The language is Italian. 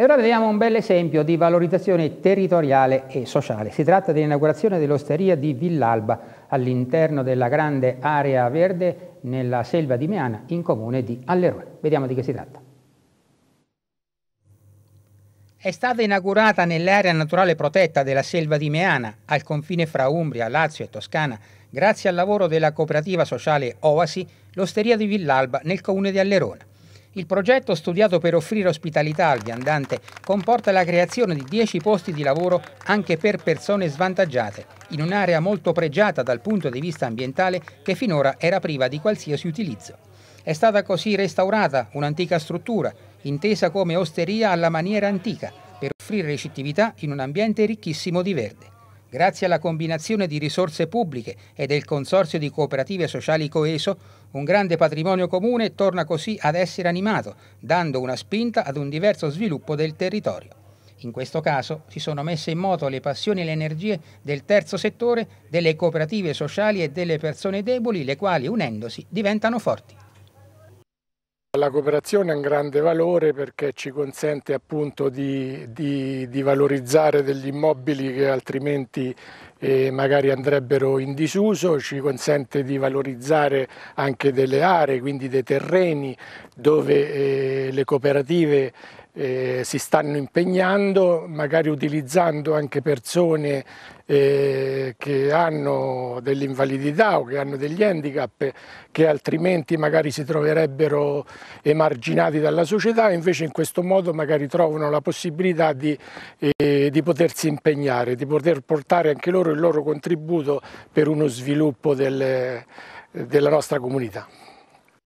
E ora vediamo un bel esempio di valorizzazione territoriale e sociale. Si tratta dell'inaugurazione dell'osteria di Villalba all'interno della grande area verde nella selva di Meana in comune di Allerone. Vediamo di che si tratta. È stata inaugurata nell'area naturale protetta della selva di Meana, al confine fra Umbria, Lazio e Toscana, grazie al lavoro della cooperativa sociale Oasi, l'osteria di Villalba nel comune di Allerona. Il progetto, studiato per offrire ospitalità al viandante, comporta la creazione di 10 posti di lavoro anche per persone svantaggiate, in un'area molto pregiata dal punto di vista ambientale che finora era priva di qualsiasi utilizzo. È stata così restaurata un'antica struttura, intesa come osteria alla maniera antica, per offrire ricettività in un ambiente ricchissimo di verde. Grazie alla combinazione di risorse pubbliche e del Consorzio di Cooperative Sociali Coeso, un grande patrimonio comune torna così ad essere animato, dando una spinta ad un diverso sviluppo del territorio. In questo caso si sono messe in moto le passioni e le energie del terzo settore, delle cooperative sociali e delle persone deboli, le quali unendosi diventano forti. La cooperazione ha un grande valore perché ci consente appunto di, di, di valorizzare degli immobili che altrimenti eh, magari andrebbero in disuso, ci consente di valorizzare anche delle aree, quindi dei terreni dove eh, le cooperative eh, si stanno impegnando, magari utilizzando anche persone eh, che hanno dell'invalidità o che hanno degli handicap che altrimenti magari si troverebbero emarginati dalla società, invece in questo modo magari trovano la possibilità di, eh, di potersi impegnare, di poter portare anche loro il loro contributo per uno sviluppo del, della nostra comunità.